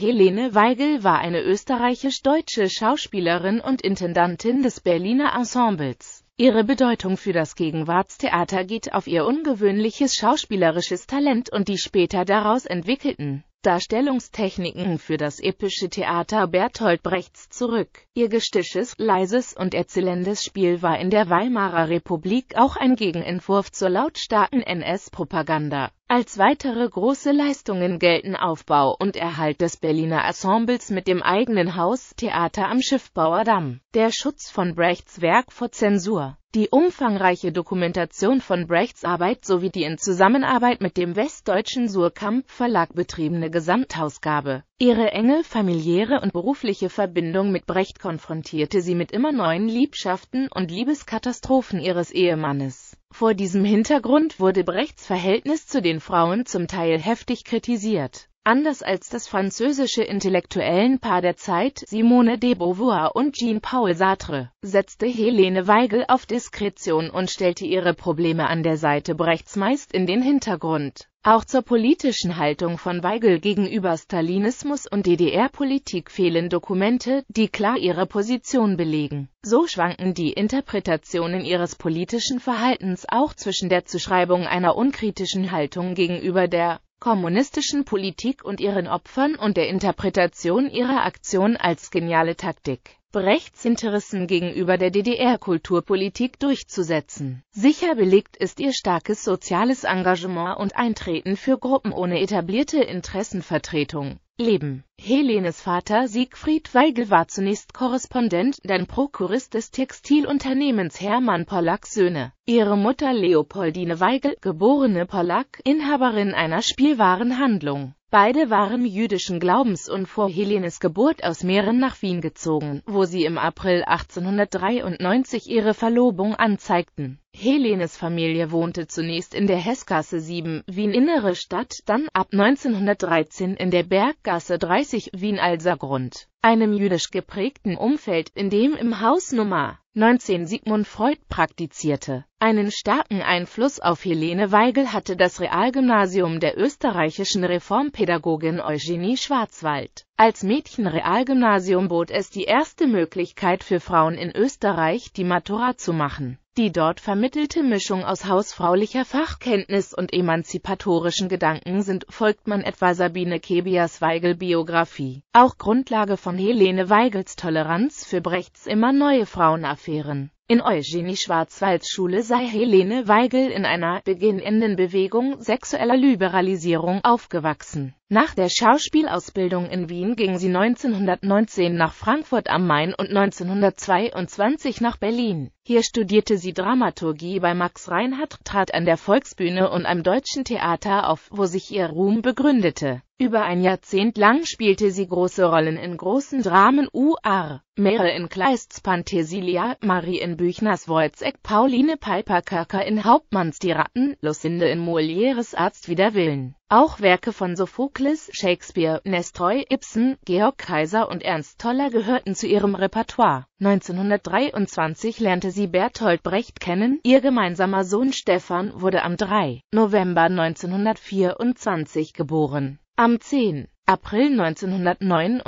Helene Weigel war eine österreichisch-deutsche Schauspielerin und Intendantin des Berliner Ensembles. Ihre Bedeutung für das Gegenwartstheater geht auf ihr ungewöhnliches schauspielerisches Talent und die später daraus entwickelten Darstellungstechniken für das epische Theater Bertolt Brechts zurück. Ihr gestisches, leises und erzählendes Spiel war in der Weimarer Republik auch ein Gegenentwurf zur lautstarken NS-Propaganda. Als weitere große Leistungen gelten Aufbau und Erhalt des Berliner Ensembles mit dem eigenen Haus Theater am Schiffbauer Damm, der Schutz von Brechts Werk vor Zensur, die umfangreiche Dokumentation von Brechts Arbeit sowie die in Zusammenarbeit mit dem westdeutschen Surkamp Verlag betriebene Gesamtausgabe. Ihre enge familiäre und berufliche Verbindung mit Brecht konfrontierte sie mit immer neuen Liebschaften und Liebeskatastrophen ihres Ehemannes. Vor diesem Hintergrund wurde Brechts Verhältnis zu den Frauen zum Teil heftig kritisiert. Anders als das französische Intellektuellenpaar der Zeit Simone de Beauvoir und Jean-Paul Sartre, setzte Helene Weigel auf Diskretion und stellte ihre Probleme an der Seite Brechts meist in den Hintergrund. Auch zur politischen Haltung von Weigel gegenüber Stalinismus und DDR-Politik fehlen Dokumente, die klar ihre Position belegen. So schwanken die Interpretationen ihres politischen Verhaltens auch zwischen der Zuschreibung einer unkritischen Haltung gegenüber der kommunistischen Politik und ihren Opfern und der Interpretation ihrer Aktion als geniale Taktik. Brechts Interessen gegenüber der DDR-Kulturpolitik durchzusetzen. Sicher belegt ist ihr starkes soziales Engagement und Eintreten für Gruppen ohne etablierte Interessenvertretung. Leben. Helenes Vater Siegfried Weigel war zunächst Korrespondent, dann Prokurist des Textilunternehmens Hermann Pollack Söhne. Ihre Mutter Leopoldine Weigel, geborene Pollack, Inhaberin einer Spielwarenhandlung. Beide waren jüdischen Glaubens und vor Helenes Geburt aus Mähren nach Wien gezogen, wo sie im April 1893 ihre Verlobung anzeigten Helenes Familie wohnte zunächst in der Hessgasse 7, Wien Innere Stadt, dann ab 1913 in der Berggasse 30, Wien Alsergrund, einem jüdisch geprägten Umfeld, in dem im Haus Nummer 19 Sigmund Freud praktizierte. Einen starken Einfluss auf Helene Weigel hatte das Realgymnasium der österreichischen Reformpädagogin Eugenie Schwarzwald. Als Mädchenrealgymnasium bot es die erste Möglichkeit für Frauen in Österreich, die Matura zu machen. Die dort vermittelte Mischung aus hausfraulicher Fachkenntnis und emanzipatorischen Gedanken sind, folgt man etwa Sabine Kebias Weigel Biografie, auch Grundlage von Helene Weigels Toleranz für Brechts immer neue Frauenaffären. In Eugenie Schwarzwalds Schule sei Helene Weigel in einer beginnenden Bewegung sexueller Liberalisierung aufgewachsen. Nach der Schauspielausbildung in Wien ging sie 1919 nach Frankfurt am Main und 1922 nach Berlin. Hier studierte sie Dramaturgie bei Max Reinhardt, trat an der Volksbühne und am Deutschen Theater auf, wo sich ihr Ruhm begründete. Über ein Jahrzehnt lang spielte sie große Rollen in großen Dramen U.R. Mere in Kleists Panthesilia, Marie in Büchners Wolzeck, Pauline Piperkerker in Hauptmanns Die Ratten, Lucinde in Molières Arzt wider Willen. Auch Werke von Sophokles, Shakespeare, Nestroy, Ibsen, Georg Kaiser und Ernst Toller gehörten zu ihrem Repertoire. 1923 lernte sie Bertolt Brecht kennen, ihr gemeinsamer Sohn Stefan wurde am 3. November 1924 geboren. Am 10. April 1929,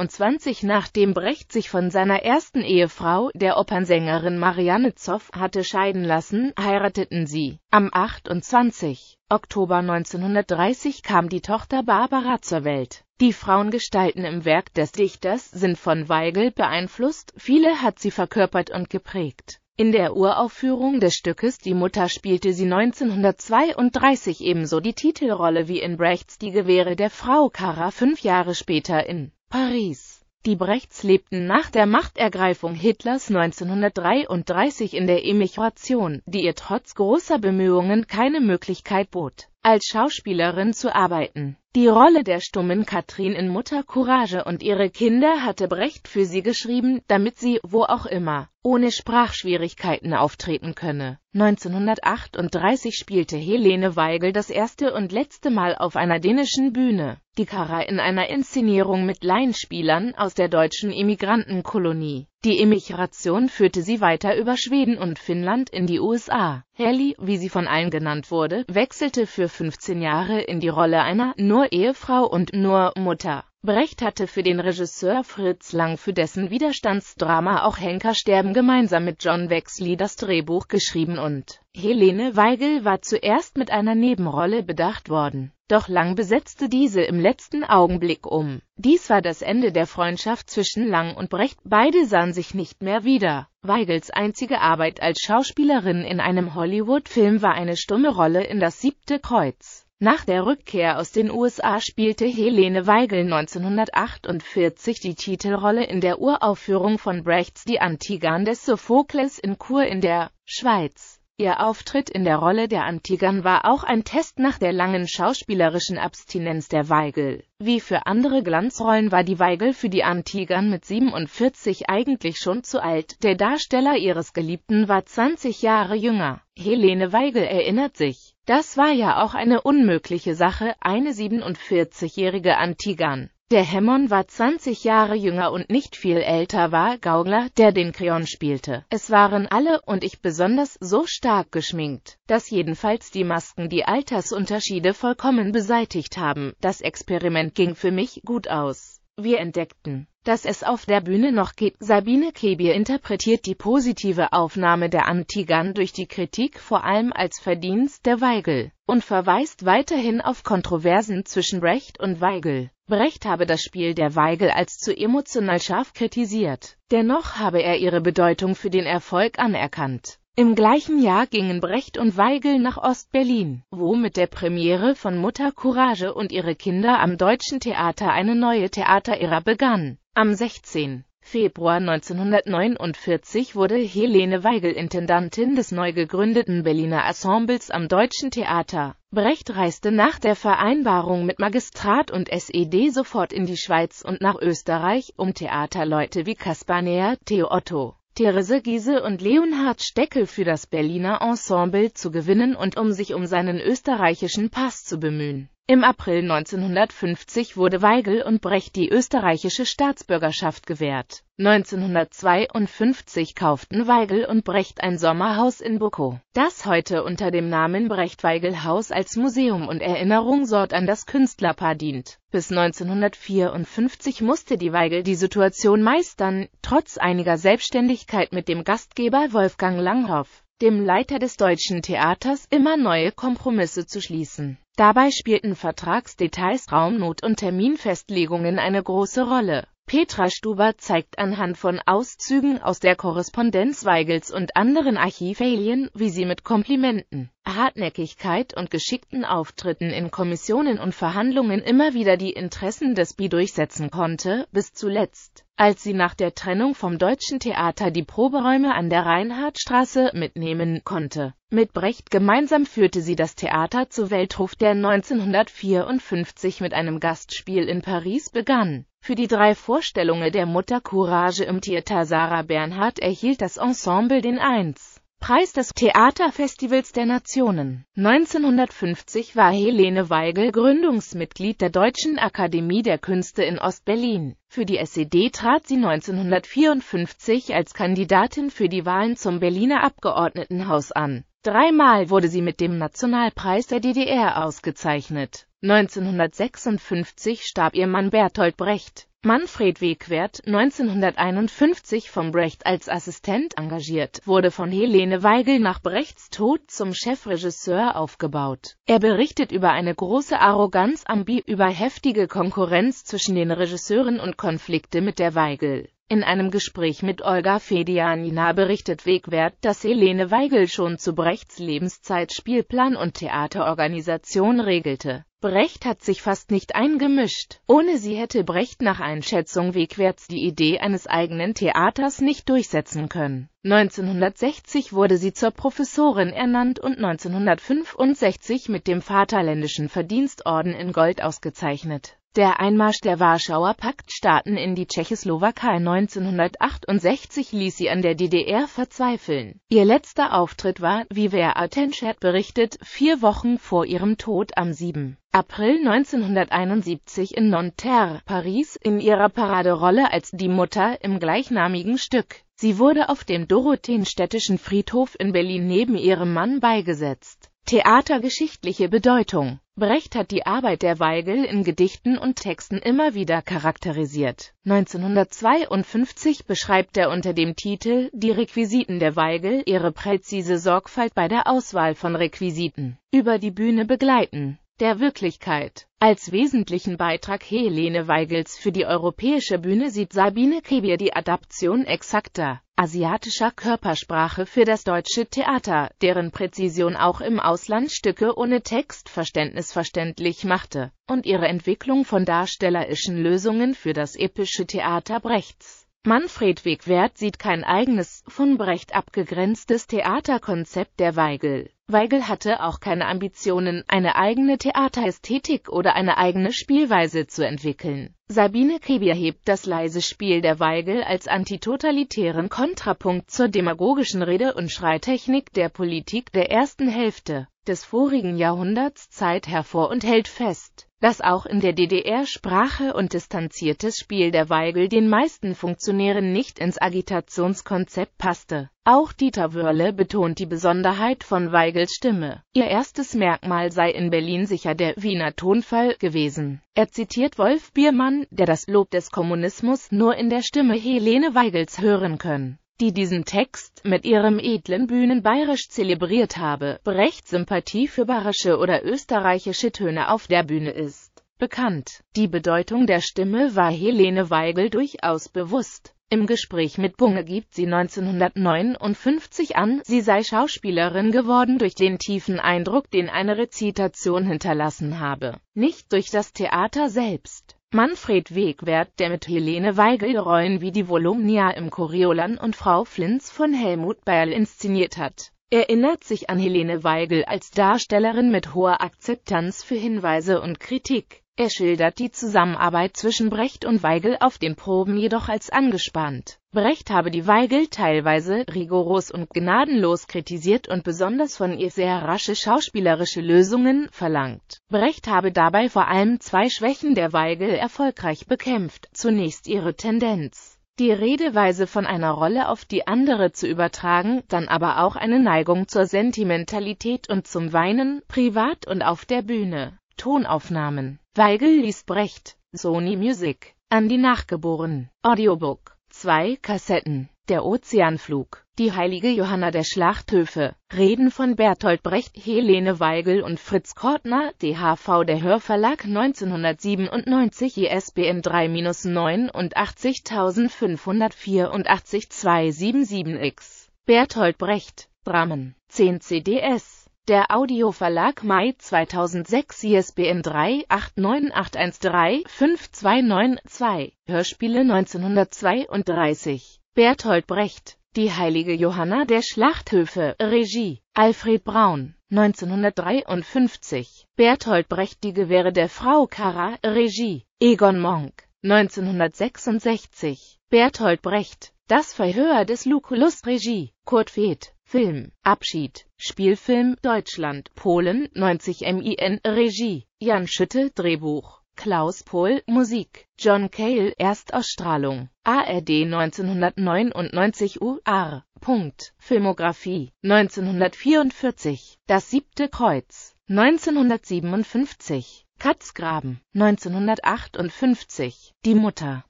nachdem Brecht sich von seiner ersten Ehefrau, der Opernsängerin Marianne Zoff, hatte scheiden lassen, heirateten sie. Am 28. Oktober 1930 kam die Tochter Barbara zur Welt. Die Frauengestalten im Werk des Dichters sind von Weigel beeinflusst, viele hat sie verkörpert und geprägt. In der Uraufführung des Stückes Die Mutter spielte sie 1932 ebenso die Titelrolle wie in Brechts Die Gewehre der Frau Kara fünf Jahre später in Paris. Die Brechts lebten nach der Machtergreifung Hitlers 1933 in der Emigration, die ihr trotz großer Bemühungen keine Möglichkeit bot, als Schauspielerin zu arbeiten. Die Rolle der stummen Katrin in Mutter Courage und ihre Kinder hatte Brecht für sie geschrieben, damit sie, wo auch immer, ohne Sprachschwierigkeiten auftreten könne. 1938 spielte Helene Weigel das erste und letzte Mal auf einer dänischen Bühne, die Kara in einer Inszenierung mit Laienspielern aus der deutschen Emigrantenkolonie. Die Emigration führte sie weiter über Schweden und Finnland in die USA. Helly, wie sie von allen genannt wurde, wechselte für 15 Jahre in die Rolle einer nur nur Ehefrau und nur Mutter. Brecht hatte für den Regisseur Fritz Lang für dessen Widerstandsdrama auch Henker sterben gemeinsam mit John Wexley das Drehbuch geschrieben und Helene Weigel war zuerst mit einer Nebenrolle bedacht worden. Doch Lang besetzte diese im letzten Augenblick um. Dies war das Ende der Freundschaft zwischen Lang und Brecht. Beide sahen sich nicht mehr wieder. Weigels einzige Arbeit als Schauspielerin in einem Hollywood-Film war eine stumme Rolle in das siebte Kreuz. Nach der Rückkehr aus den USA spielte Helene Weigel 1948 die Titelrolle in der Uraufführung von Brechts Die Antigan des Sophokles in Chur in der Schweiz. Ihr Auftritt in der Rolle der Antigern war auch ein Test nach der langen schauspielerischen Abstinenz der Weigel. Wie für andere Glanzrollen war die Weigel für die Antigern mit 47 eigentlich schon zu alt. Der Darsteller ihres Geliebten war 20 Jahre jünger. Helene Weigel erinnert sich. Das war ja auch eine unmögliche Sache, eine 47-jährige Antigern der Hammond war 20 Jahre jünger und nicht viel älter war Gaugler, der den Creon spielte. Es waren alle, und ich besonders, so stark geschminkt, dass jedenfalls die Masken die Altersunterschiede vollkommen beseitigt haben. Das Experiment ging für mich gut aus. Wir entdeckten, dass es auf der Bühne noch geht. Sabine Kebier interpretiert die positive Aufnahme der Antigan durch die Kritik vor allem als Verdienst der Weigel und verweist weiterhin auf Kontroversen zwischen Brecht und Weigel. Brecht habe das Spiel der Weigel als zu emotional scharf kritisiert. Dennoch habe er ihre Bedeutung für den Erfolg anerkannt. Im gleichen Jahr gingen Brecht und Weigel nach Ost-Berlin, wo mit der Premiere von Mutter Courage und ihre Kinder am Deutschen Theater eine neue Theaterära begann. Am 16. Februar 1949 wurde Helene Weigel Intendantin des neu gegründeten Berliner Ensembles am Deutschen Theater. Brecht reiste nach der Vereinbarung mit Magistrat und SED sofort in die Schweiz und nach Österreich, um Theaterleute wie Kaspar Näher, Theo Otto, Therese Giese und Leonhard Steckel für das Berliner Ensemble zu gewinnen und um sich um seinen österreichischen Pass zu bemühen. Im April 1950 wurde Weigel und Brecht die österreichische Staatsbürgerschaft gewährt. 1952 kauften Weigel und Brecht ein Sommerhaus in Bukow, das heute unter dem Namen Brecht-Weigel-Haus als Museum und Erinnerungsort an das Künstlerpaar dient. Bis 1954 musste die Weigel die Situation meistern, trotz einiger Selbstständigkeit mit dem Gastgeber Wolfgang Langhoff dem Leiter des deutschen Theaters immer neue Kompromisse zu schließen. Dabei spielten Vertragsdetails, Raumnot und Terminfestlegungen eine große Rolle. Petra Stuber zeigt anhand von Auszügen aus der Korrespondenz Weigels und anderen Archivälien, wie sie mit Komplimenten, Hartnäckigkeit und geschickten Auftritten in Kommissionen und Verhandlungen immer wieder die Interessen des Bi durchsetzen konnte, bis zuletzt als sie nach der Trennung vom Deutschen Theater die Proberäume an der Reinhardtstraße mitnehmen konnte. Mit Brecht gemeinsam führte sie das Theater zu Weltruf, der 1954 mit einem Gastspiel in Paris begann. Für die drei Vorstellungen der Mutter Courage im Theater Sarah Bernhardt erhielt das Ensemble den 1. Preis des Theaterfestivals der Nationen. 1950 war Helene Weigel Gründungsmitglied der Deutschen Akademie der Künste in Ostberlin. Für die SED trat sie 1954 als Kandidatin für die Wahlen zum Berliner Abgeordnetenhaus an. Dreimal wurde sie mit dem Nationalpreis der DDR ausgezeichnet. 1956 starb ihr Mann Bertolt Brecht. Manfred Wegwert, 1951 vom Brecht als Assistent engagiert, wurde von Helene Weigel nach Brechts Tod zum Chefregisseur aufgebaut. Er berichtet über eine große Arroganz am Bi, über heftige Konkurrenz zwischen den Regisseuren und Konflikte mit der Weigel in einem Gespräch mit Olga Fedianina berichtet Wegwert, dass Helene Weigel schon zu Brechts Lebenszeit Spielplan und Theaterorganisation regelte. Brecht hat sich fast nicht eingemischt. Ohne sie hätte Brecht nach Einschätzung Wegwerts die Idee eines eigenen Theaters nicht durchsetzen können. 1960 wurde sie zur Professorin ernannt und 1965 mit dem Vaterländischen Verdienstorden in Gold ausgezeichnet. Der Einmarsch der Warschauer Paktstaaten in die Tschechoslowakei 1968 ließ sie an der DDR verzweifeln. Ihr letzter Auftritt war, wie Wer Atenschert berichtet, vier Wochen vor ihrem Tod am 7. April 1971 in Nanterre, Paris, in ihrer Paraderolle als die Mutter im gleichnamigen Stück. Sie wurde auf dem Dorotheenstädtischen Friedhof in Berlin neben ihrem Mann beigesetzt. Theatergeschichtliche Bedeutung Brecht hat die Arbeit der Weigel in Gedichten und Texten immer wieder charakterisiert. 1952 beschreibt er unter dem Titel Die Requisiten der Weigel ihre präzise Sorgfalt bei der Auswahl von Requisiten. Über die Bühne begleiten der Wirklichkeit. Als wesentlichen Beitrag Helene Weigels für die europäische Bühne sieht Sabine Kebier die Adaption exakter asiatischer Körpersprache für das deutsche Theater, deren Präzision auch im Ausland Stücke ohne Textverständnis verständlich machte, und ihre Entwicklung von darstellerischen Lösungen für das epische Theater Brechts. Manfred Wegwert sieht kein eigenes, von Brecht abgegrenztes Theaterkonzept der Weigel. Weigel hatte auch keine Ambitionen, eine eigene Theaterästhetik oder eine eigene Spielweise zu entwickeln. Sabine Kebier hebt das leise Spiel der Weigel als antitotalitären Kontrapunkt zur demagogischen Rede- und Schreitechnik der Politik der ersten Hälfte des vorigen Jahrhunderts Zeit hervor und hält fest dass auch in der DDR Sprache und distanziertes Spiel der Weigel den meisten Funktionären nicht ins Agitationskonzept passte. Auch Dieter Wörle betont die Besonderheit von Weigels Stimme. Ihr erstes Merkmal sei in Berlin sicher der Wiener Tonfall gewesen. Er zitiert Wolf Biermann, der das Lob des Kommunismus nur in der Stimme Helene Weigels hören können die diesen Text mit ihrem edlen Bühnenbayerisch zelebriert habe, Brechts Sympathie für bayerische oder österreichische Töne auf der Bühne ist bekannt. Die Bedeutung der Stimme war Helene Weigel durchaus bewusst. Im Gespräch mit Bunge gibt sie 1959 an, sie sei Schauspielerin geworden durch den tiefen Eindruck, den eine Rezitation hinterlassen habe, nicht durch das Theater selbst. Manfred Wegwert, der mit Helene Weigel Rollen wie die Volumnia im Coriolan und Frau Flintz von Helmut Berl inszeniert hat, erinnert sich an Helene Weigel als Darstellerin mit hoher Akzeptanz für Hinweise und Kritik. Er schildert die Zusammenarbeit zwischen Brecht und Weigel auf den Proben jedoch als angespannt. Brecht habe die Weigel teilweise rigoros und gnadenlos kritisiert und besonders von ihr sehr rasche schauspielerische Lösungen verlangt. Brecht habe dabei vor allem zwei Schwächen der Weigel erfolgreich bekämpft, zunächst ihre Tendenz, die Redeweise von einer Rolle auf die andere zu übertragen, dann aber auch eine Neigung zur Sentimentalität und zum Weinen, privat und auf der Bühne. Tonaufnahmen Weigel liest Brecht, Sony Music, An die nachgeboren, Audiobook, zwei Kassetten, Der Ozeanflug, Die heilige Johanna der Schlachthöfe, Reden von Bertolt Brecht, Helene Weigel und Fritz Kortner, DHV der Hörverlag 1997 ISBN 3-89584-277x, Bertolt Brecht, Dramen, 10 CDS der Audioverlag Mai 2006 ISBN 3 5292 Hörspiele 1932 Berthold Brecht Die heilige Johanna der Schlachthöfe Regie Alfred Braun 1953 Berthold Brecht Die Gewehre der Frau Kara Regie Egon Monk 1966 Berthold Brecht Das Verhör des Lucullus Regie Kurt Feth Film, Abschied, Spielfilm, Deutschland, Polen, 90 MIN, Regie, Jan Schütte, Drehbuch, Klaus Pohl, Musik, John Cale, Erstausstrahlung, ARD 1999 UR, Punkt, Filmografie, 1944, Das siebte Kreuz, 1957 Katzgraben 1958, Die Mutter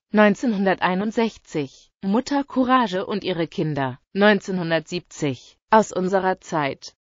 1961, Mutter Courage und ihre Kinder 1970, Aus unserer Zeit